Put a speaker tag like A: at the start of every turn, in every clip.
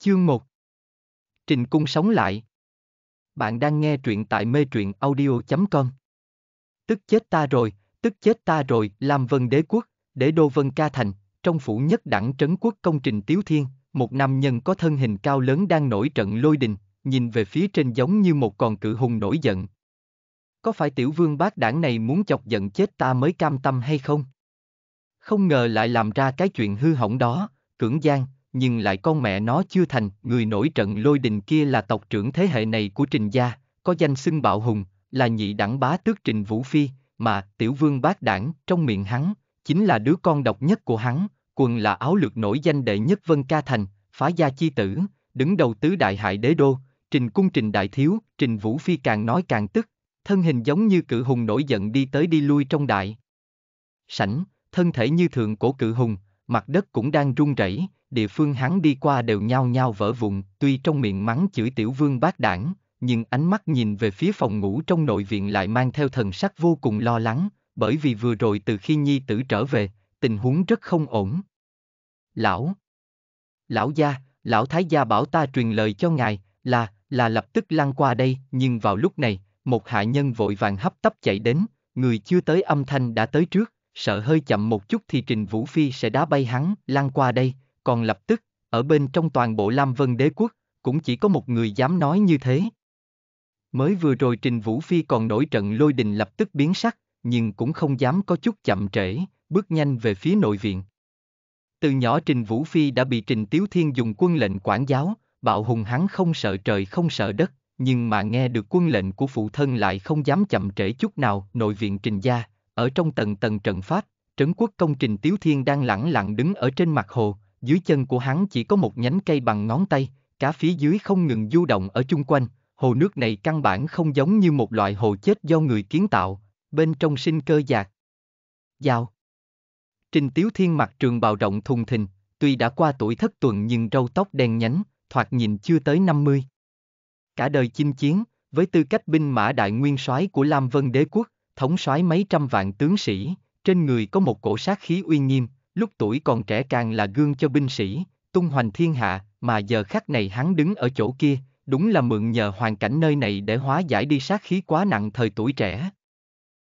A: Chương 1 Trình Cung sống lại Bạn đang nghe truyện tại mê truyện audio.com Tức chết ta rồi, tức chết ta rồi, làm vân đế quốc, để đô vân ca thành, trong phủ nhất đẳng trấn quốc công trình Tiếu Thiên, một nam nhân có thân hình cao lớn đang nổi trận lôi đình, nhìn về phía trên giống như một con cự hùng nổi giận. Có phải tiểu vương bác đảng này muốn chọc giận chết ta mới cam tâm hay không? Không ngờ lại làm ra cái chuyện hư hỏng đó, cưỡng Giang nhưng lại con mẹ nó chưa thành, người nổi trận lôi đình kia là tộc trưởng thế hệ này của Trình gia, có danh xưng bạo hùng, là nhị đẳng bá tước Trình Vũ Phi, mà tiểu vương bác đảng trong miệng hắn, chính là đứa con độc nhất của hắn, quần là áo lược nổi danh đệ nhất Vân Ca Thành, phá gia chi tử, đứng đầu tứ đại hại đế đô, Trình Cung Trình Đại Thiếu, Trình Vũ Phi càng nói càng tức, thân hình giống như Cử hùng nổi giận đi tới đi lui trong đại. Sảnh, thân thể như thượng cổ Cử hùng, mặt đất cũng đang rung rẩy, địa phương hắn đi qua đều nhao nhao vỡ vụn, tuy trong miệng mắng chửi tiểu vương bác đảng, nhưng ánh mắt nhìn về phía phòng ngủ trong nội viện lại mang theo thần sắc vô cùng lo lắng, bởi vì vừa rồi từ khi nhi tử trở về, tình huống rất không ổn. Lão Lão gia, lão thái gia bảo ta truyền lời cho ngài, là, là lập tức lăn qua đây, nhưng vào lúc này, một hạ nhân vội vàng hấp tấp chạy đến, người chưa tới âm thanh đã tới trước, sợ hơi chậm một chút thì Trình Vũ Phi sẽ đá bay hắn, lăn qua đây, còn lập tức, ở bên trong toàn bộ Lam Vân đế quốc, cũng chỉ có một người dám nói như thế. Mới vừa rồi Trình Vũ Phi còn nổi trận lôi đình lập tức biến sắc, nhưng cũng không dám có chút chậm trễ, bước nhanh về phía nội viện. Từ nhỏ Trình Vũ Phi đã bị Trình Tiếu Thiên dùng quân lệnh quản giáo, bạo hùng hắn không sợ trời không sợ đất, nhưng mà nghe được quân lệnh của phụ thân lại không dám chậm trễ chút nào, nội viện Trình Gia, ở trong tầng tầng trận pháp, trấn quốc công trình Tiếu Thiên đang lẳng lặng đứng ở trên mặt hồ, dưới chân của hắn chỉ có một nhánh cây bằng ngón tay, cả phía dưới không ngừng du động ở chung quanh, hồ nước này căn bản không giống như một loại hồ chết do người kiến tạo, bên trong sinh cơ dạt. Giao Trình Tiếu Thiên mặc trường bào rộng thùng thình, tuy đã qua tuổi thất tuần nhưng râu tóc đen nhánh, thoạt nhìn chưa tới 50. Cả đời chinh chiến, với tư cách binh mã đại nguyên soái của Lam Vân Đế Quốc, thống soái mấy trăm vạn tướng sĩ, trên người có một cổ sát khí uy nghiêm, lúc tuổi còn trẻ càng là gương cho binh sĩ, tung hoành thiên hạ, mà giờ khắc này hắn đứng ở chỗ kia, đúng là mượn nhờ hoàn cảnh nơi này để hóa giải đi sát khí quá nặng thời tuổi trẻ.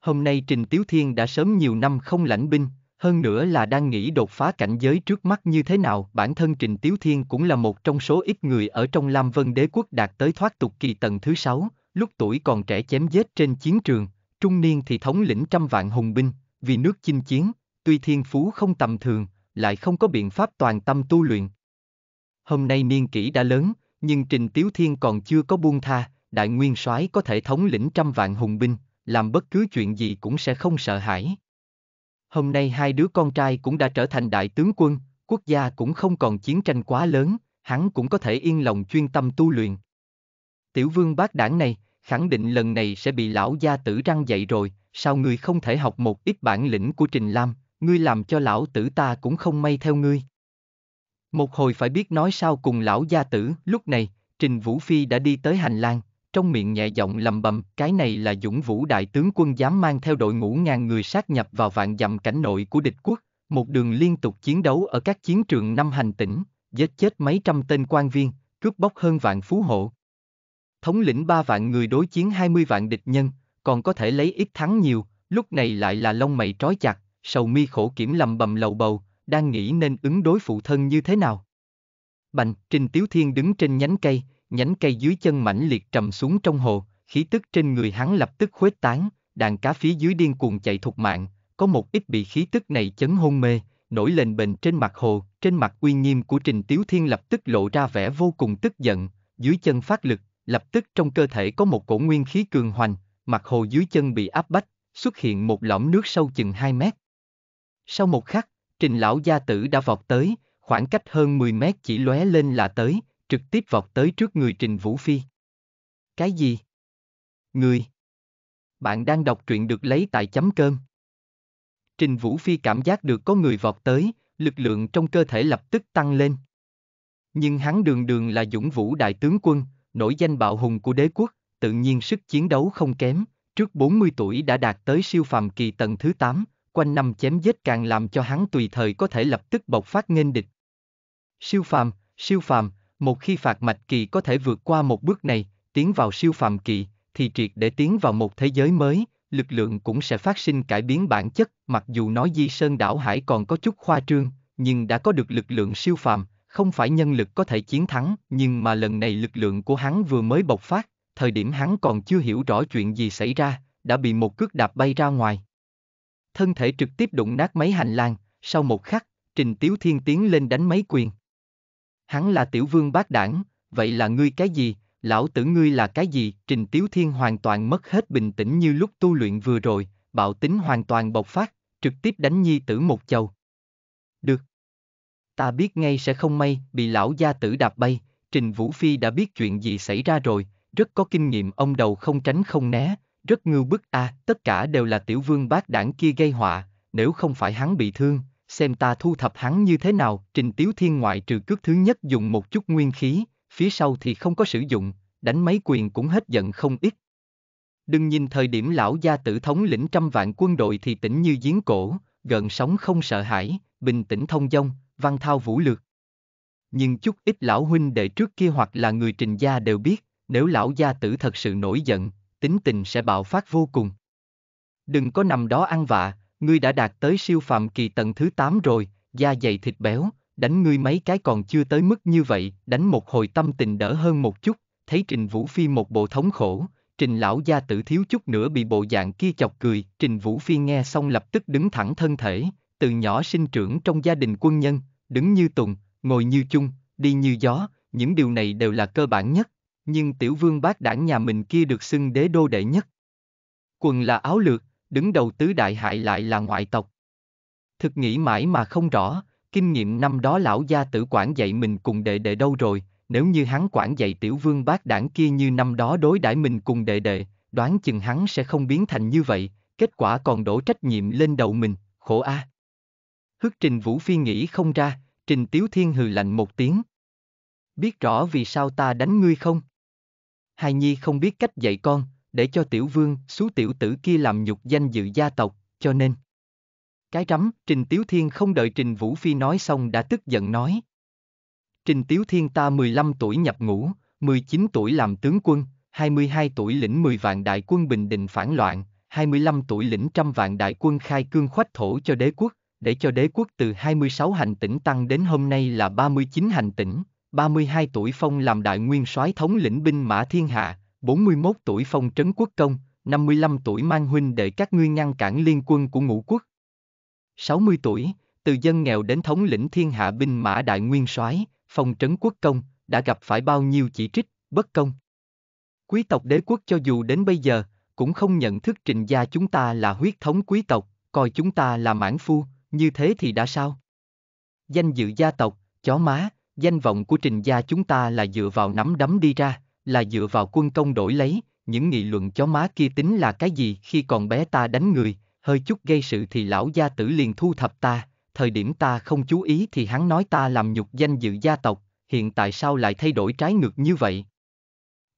A: Hôm nay Trình Tiếu Thiên đã sớm nhiều năm không lãnh binh, hơn nữa là đang nghĩ đột phá cảnh giới trước mắt như thế nào, bản thân Trình Tiếu Thiên cũng là một trong số ít người ở trong Lam Vân Đế Quốc đạt tới thoát tục kỳ tầng thứ sáu lúc tuổi còn trẻ chém giết trên chiến trường, trung niên thì thống lĩnh trăm vạn hùng binh, vì nước chinh chiến, tuy thiên phú không tầm thường, lại không có biện pháp toàn tâm tu luyện. Hôm nay niên kỷ đã lớn, nhưng Trình Tiếu Thiên còn chưa có buông tha, đại nguyên soái có thể thống lĩnh trăm vạn hùng binh, làm bất cứ chuyện gì cũng sẽ không sợ hãi. Hôm nay hai đứa con trai cũng đã trở thành đại tướng quân, quốc gia cũng không còn chiến tranh quá lớn, hắn cũng có thể yên lòng chuyên tâm tu luyện. Tiểu vương bác đảng này, khẳng định lần này sẽ bị lão gia tử răng dậy rồi, sao ngươi không thể học một ít bản lĩnh của Trình Lam, ngươi làm cho lão tử ta cũng không may theo ngươi. Một hồi phải biết nói sao cùng lão gia tử, lúc này, Trình Vũ Phi đã đi tới hành lang, trong miệng nhẹ giọng lầm bầm, cái này là dũng vũ đại tướng quân dám mang theo đội ngũ ngàn người sát nhập vào vạn dặm cảnh nội của địch quốc, một đường liên tục chiến đấu ở các chiến trường năm hành tỉnh, giết chết mấy trăm tên quan viên, cướp bóc hơn vạn phú hộ, thống lĩnh 3 vạn người đối chiến 20 vạn địch nhân, còn có thể lấy ít thắng nhiều, lúc này lại là lông mày trói chặt, sầu mi khổ kiểm lầm bầm lầu bầu, đang nghĩ nên ứng đối phụ thân như thế nào. Bành, Trình Tiếu Thiên đứng trên nhánh cây, nhánh cây dưới chân mãnh liệt trầm xuống trong hồ, khí tức trên người hắn lập tức khuếch tán, đàn cá phía dưới điên cuồng chạy thục mạng, có một ít bị khí tức này chấn hôn mê, nổi lên bền trên mặt hồ, trên mặt uy nghiêm của Trình Tiếu Thiên lập tức lộ ra vẻ vô cùng tức giận, dưới chân phát lực, lập tức trong cơ thể có một cổ nguyên khí cường hoành, mặt hồ dưới chân bị áp bách, xuất hiện một lõm nước sâu chừng 2 mét. Sau một khắc, trình lão gia tử đã vọt tới, khoảng cách hơn 10 mét chỉ lóe lên là tới, trực tiếp vọt tới trước người trình Vũ Phi. Cái gì? Người? Bạn đang đọc truyện được lấy tại chấm cơm. Trình Vũ Phi cảm giác được có người vọt tới, lực lượng trong cơ thể lập tức tăng lên. Nhưng hắn đường đường là dũng vũ đại tướng quân, nổi danh bạo hùng của đế quốc, tự nhiên sức chiến đấu không kém, trước 40 tuổi đã đạt tới siêu phàm kỳ tầng thứ 8, quanh năm chém giết càng làm cho hắn tùy thời có thể lập tức bộc phát nghênh địch. Siêu phàm, siêu phàm, một khi phạt mạch kỳ có thể vượt qua một bước này, tiến vào siêu phàm kỳ, thì triệt để tiến vào một thế giới mới, lực lượng cũng sẽ phát sinh cải biến bản chất, mặc dù nói di sơn đảo hải còn có chút khoa trương, nhưng đã có được lực lượng siêu phàm, không phải nhân lực có thể chiến thắng, nhưng mà lần này lực lượng của hắn vừa mới bộc phát, thời điểm hắn còn chưa hiểu rõ chuyện gì xảy ra, đã bị một cước đạp bay ra ngoài. Thân thể trực tiếp đụng nát mấy hành lang, sau một khắc, Trình Tiếu Thiên tiến lên đánh mấy quyền. Hắn là tiểu vương bác đảng, vậy là ngươi cái gì, lão tử ngươi là cái gì, Trình Tiếu Thiên hoàn toàn mất hết bình tĩnh như lúc tu luyện vừa rồi, bạo tính hoàn toàn bộc phát, trực tiếp đánh nhi tử một chầu. Được. Ta biết ngay sẽ không may, bị lão gia tử đạp bay, Trình Vũ Phi đã biết chuyện gì xảy ra rồi, rất có kinh nghiệm ông đầu không tránh không né, rất ngưu bức a, à, tất cả đều là tiểu vương bác đảng kia gây họa, nếu không phải hắn bị thương, xem ta thu thập hắn như thế nào, Trình Tiếu Thiên ngoại trừ cước thứ nhất dùng một chút nguyên khí, phía sau thì không có sử dụng, đánh mấy quyền cũng hết giận không ít. Đừng nhìn thời điểm lão gia tử thống lĩnh trăm vạn quân đội thì tỉnh như giếng cổ, gần sóng không sợ hãi, bình tĩnh thông dong, văn thao vũ lược. Nhưng chút ít lão huynh đệ trước kia hoặc là người trình gia đều biết, nếu lão gia tử thật sự nổi giận, tính tình sẽ bạo phát vô cùng. Đừng có nằm đó ăn vạ, ngươi đã đạt tới siêu phạm kỳ tầng thứ 8 rồi, da dày thịt béo, đánh ngươi mấy cái còn chưa tới mức như vậy, đánh một hồi tâm tình đỡ hơn một chút, thấy Trình Vũ Phi một bộ thống khổ, Trình lão gia tử thiếu chút nữa bị bộ dạng kia chọc cười, Trình Vũ Phi nghe xong lập tức đứng thẳng thân thể, từ nhỏ sinh trưởng trong gia đình quân nhân, đứng như tùng, ngồi như chung, đi như gió, những điều này đều là cơ bản nhất, nhưng tiểu vương bác đảng nhà mình kia được xưng đế đô đệ nhất. Quần là áo lược, đứng đầu tứ đại hại lại là ngoại tộc. Thực nghĩ mãi mà không rõ, kinh nghiệm năm đó lão gia tử quản dạy mình cùng đệ đệ đâu rồi, nếu như hắn quản dạy tiểu vương bác đảng kia như năm đó đối đãi mình cùng đệ đệ, đoán chừng hắn sẽ không biến thành như vậy, kết quả còn đổ trách nhiệm lên đầu mình, khổ a. À. Hức trình vũ phi nghĩ không ra, trình tiếu thiên hừ lạnh một tiếng. Biết rõ vì sao ta đánh ngươi không? Hài nhi không biết cách dạy con, để cho tiểu vương, xú tiểu tử kia làm nhục danh dự gia tộc, cho nên. Cái rắm, Trình Tiếu Thiên không đợi Trình Vũ Phi nói xong đã tức giận nói. Trình Tiếu Thiên ta 15 tuổi nhập ngũ, 19 tuổi làm tướng quân, 22 tuổi lĩnh 10 vạn đại quân Bình Định phản loạn, 25 tuổi lĩnh trăm vạn đại quân khai cương khoách thổ cho đế quốc, để cho đế quốc từ 26 hành tỉnh tăng đến hôm nay là 39 hành tỉnh, 32 tuổi Phong làm đại nguyên soái thống lĩnh binh mã thiên hạ, 41 tuổi Phong trấn quốc công, 55 tuổi mang huynh đệ các ngươi ngăn cản liên quân của ngũ quốc. 60 tuổi, từ dân nghèo đến thống lĩnh thiên hạ binh mã đại nguyên soái, Phong trấn quốc công, đã gặp phải bao nhiêu chỉ trích, bất công. Quý tộc đế quốc cho dù đến bây giờ, cũng không nhận thức trình gia chúng ta là huyết thống quý tộc, coi chúng ta là mãn phu, như thế thì đã sao? Danh dự gia tộc, chó má, danh vọng của trình gia chúng ta là dựa vào nắm đấm đi ra, là dựa vào quân công đổi lấy, những nghị luận chó má kia tính là cái gì khi còn bé ta đánh người, hơi chút gây sự thì lão gia tử liền thu thập ta, thời điểm ta không chú ý thì hắn nói ta làm nhục danh dự gia tộc, hiện tại sao lại thay đổi trái ngược như vậy?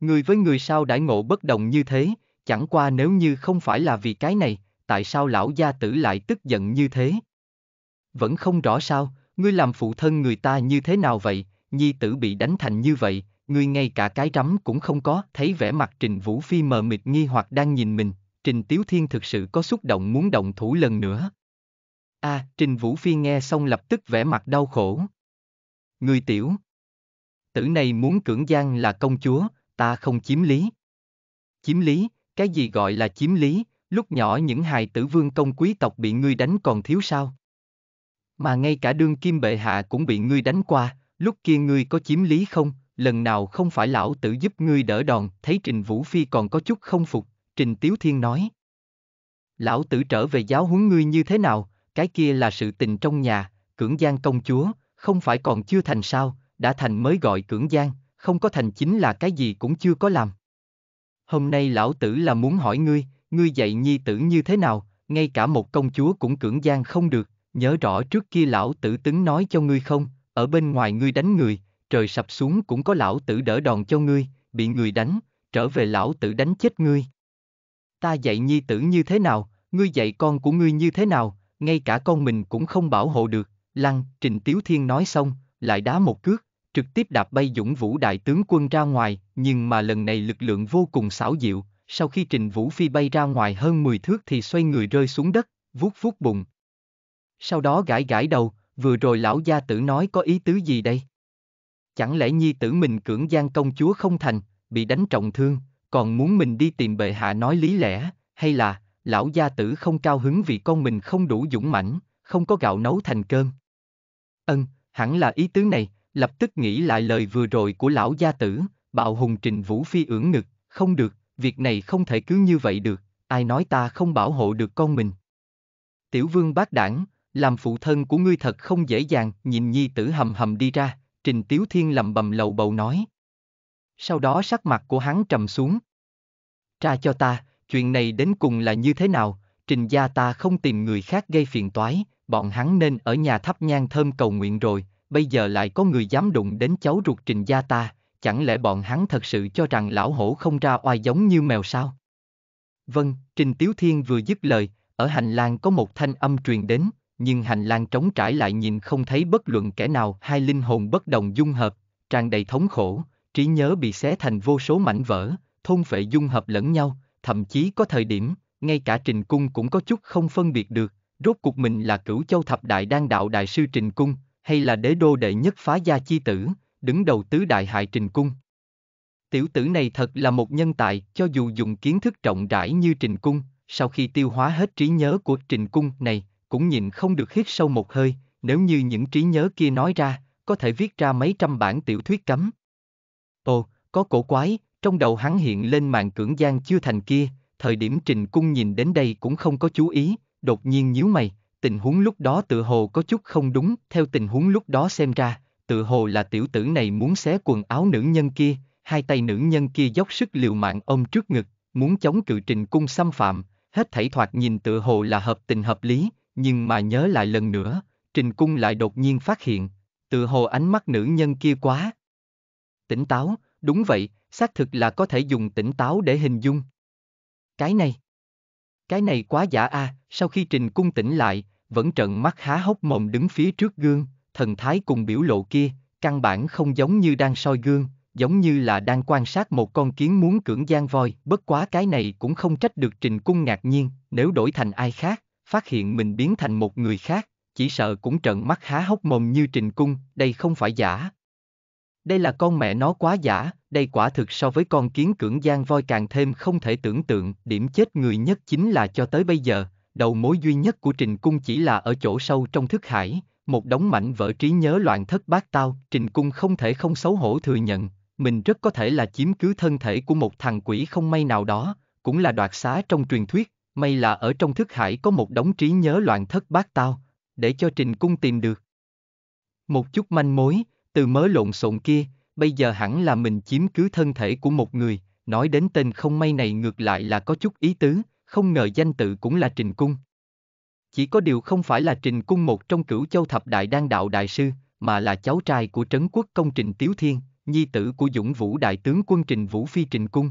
A: Người với người sao đãi ngộ bất đồng như thế, chẳng qua nếu như không phải là vì cái này, tại sao lão gia tử lại tức giận như thế, vẫn không rõ sao, ngươi làm phụ thân người ta như thế nào vậy, nhi tử bị đánh thành như vậy, ngươi ngay cả cái rắm cũng không có. Thấy vẻ mặt Trình Vũ Phi mờ mịt nghi hoặc đang nhìn mình, Trình Tiếu Thiên thực sự có xúc động muốn động thủ lần nữa. A, à, Trình Vũ Phi nghe xong lập tức vẻ mặt đau khổ. Người tiểu. Tử này muốn cưỡng gian là công chúa, ta không chiếm lý. Chiếm lý, cái gì gọi là chiếm lý, lúc nhỏ những hài tử vương công quý tộc bị ngươi đánh còn thiếu sao? Mà ngay cả đương kim bệ hạ cũng bị ngươi đánh qua, lúc kia ngươi có chiếm lý không, lần nào không phải lão tử giúp ngươi đỡ đòn, thấy Trình Vũ Phi còn có chút không phục, Trình Tiếu Thiên nói. Lão tử trở về giáo huấn ngươi như thế nào, cái kia là sự tình trong nhà, cưỡng gian công chúa, không phải còn chưa thành sao, đã thành mới gọi cưỡng gian, không có thành chính là cái gì cũng chưa có làm. Hôm nay lão tử là muốn hỏi ngươi, ngươi dạy nhi tử như thế nào, ngay cả một công chúa cũng cưỡng gian không được, nhớ rõ trước kia lão tử tướng nói cho ngươi không, ở bên ngoài ngươi đánh người, trời sập xuống cũng có lão tử đỡ đòn cho ngươi, bị người đánh, trở về lão tử đánh chết ngươi. Ta dạy nhi tử như thế nào, ngươi dạy con của ngươi như thế nào, ngay cả con mình cũng không bảo hộ được, lăng, trình tiếu thiên nói xong, lại đá một cước, trực tiếp đạp bay dũng vũ đại tướng quân ra ngoài, nhưng mà lần này lực lượng vô cùng xảo diệu, sau khi trình vũ phi bay ra ngoài hơn 10 thước thì xoay người rơi xuống đất, vuốt vuốt bụng, sau đó gãi gãi đầu, vừa rồi lão gia tử nói có ý tứ gì đây? Chẳng lẽ nhi tử mình cưỡng gian công chúa không thành, bị đánh trọng thương, còn muốn mình đi tìm bệ hạ nói lý lẽ, hay là, lão gia tử không cao hứng vì con mình không đủ dũng mãnh, không có gạo nấu thành cơm? Ân, ừ, hẳn là ý tứ này, lập tức nghĩ lại lời vừa rồi của lão gia tử, bạo hùng trình vũ phi ưỡng ngực, không được, việc này không thể cứ như vậy được, ai nói ta không bảo hộ được con mình. Tiểu vương bác đảng, làm phụ thân của ngươi thật không dễ dàng, nhìn nhi tử hầm hầm đi ra, Trình Tiếu Thiên lầm bầm lầu bầu nói. Sau đó sắc mặt của hắn trầm xuống. Tra cho ta, chuyện này đến cùng là như thế nào, Trình gia ta không tìm người khác gây phiền toái, bọn hắn nên ở nhà thắp nhang thơm cầu nguyện rồi, bây giờ lại có người dám đụng đến cháu ruột Trình gia ta, chẳng lẽ bọn hắn thật sự cho rằng lão hổ không ra oai giống như mèo sao? Vâng, Trình Tiếu Thiên vừa dứt lời, ở hành lang có một thanh âm truyền đến nhưng hành lang trống trải lại nhìn không thấy bất luận kẻ nào hai linh hồn bất đồng dung hợp, tràn đầy thống khổ, trí nhớ bị xé thành vô số mảnh vỡ, thôn phệ dung hợp lẫn nhau, thậm chí có thời điểm, ngay cả Trình Cung cũng có chút không phân biệt được, rốt cuộc mình là cửu châu thập đại đang đạo đại sư Trình Cung, hay là đế đô đệ nhất phá gia chi tử, đứng đầu tứ đại hại Trình Cung. Tiểu tử này thật là một nhân tài, cho dù dùng kiến thức trọng rãi như Trình Cung, sau khi tiêu hóa hết trí nhớ của Trình Cung này, cũng nhìn không được hít sâu một hơi, nếu như những trí nhớ kia nói ra, có thể viết ra mấy trăm bản tiểu thuyết cấm. Ồ, có cổ quái, trong đầu hắn hiện lên màn cưỡng gian chưa thành kia, thời điểm trình cung nhìn đến đây cũng không có chú ý, đột nhiên nhíu mày, tình huống lúc đó tự hồ có chút không đúng, theo tình huống lúc đó xem ra, tự hồ là tiểu tử này muốn xé quần áo nữ nhân kia, hai tay nữ nhân kia dốc sức liều mạng ôm trước ngực, muốn chống cự trình cung xâm phạm, hết thảy thoạt nhìn tự hồ là hợp tình hợp lý, nhưng mà nhớ lại lần nữa, Trình Cung lại đột nhiên phát hiện, tự hồ ánh mắt nữ nhân kia quá. Tỉnh táo, đúng vậy, xác thực là có thể dùng tỉnh táo để hình dung. Cái này, cái này quá giả a, à, sau khi Trình Cung tỉnh lại, vẫn trợn mắt há hốc mồm đứng phía trước gương, thần thái cùng biểu lộ kia, căn bản không giống như đang soi gương, giống như là đang quan sát một con kiến muốn cưỡng gian voi, bất quá cái này cũng không trách được Trình Cung ngạc nhiên, nếu đổi thành ai khác, phát hiện mình biến thành một người khác, chỉ sợ cũng trợn mắt há hốc mồm như trình cung, đây không phải giả. Đây là con mẹ nó quá giả, đây quả thực so với con kiến cưỡng gian voi càng thêm không thể tưởng tượng, điểm chết người nhất chính là cho tới bây giờ, đầu mối duy nhất của trình cung chỉ là ở chỗ sâu trong thức hải, một đống mảnh vỡ trí nhớ loạn thất bát tao, trình cung không thể không xấu hổ thừa nhận, mình rất có thể là chiếm cứ thân thể của một thằng quỷ không may nào đó, cũng là đoạt xá trong truyền thuyết, May là ở trong thức hải có một đống trí nhớ loạn thất bát tao, để cho Trình Cung tìm được. Một chút manh mối, từ mớ lộn xộn kia, bây giờ hẳn là mình chiếm cứ thân thể của một người, nói đến tên không may này ngược lại là có chút ý tứ, không ngờ danh tự cũng là Trình Cung. Chỉ có điều không phải là Trình Cung một trong cửu châu thập đại đan đạo đại sư, mà là cháu trai của trấn quốc công Trình Tiếu Thiên, nhi tử của Dũng Vũ đại tướng quân Trình Vũ Phi Trình Cung.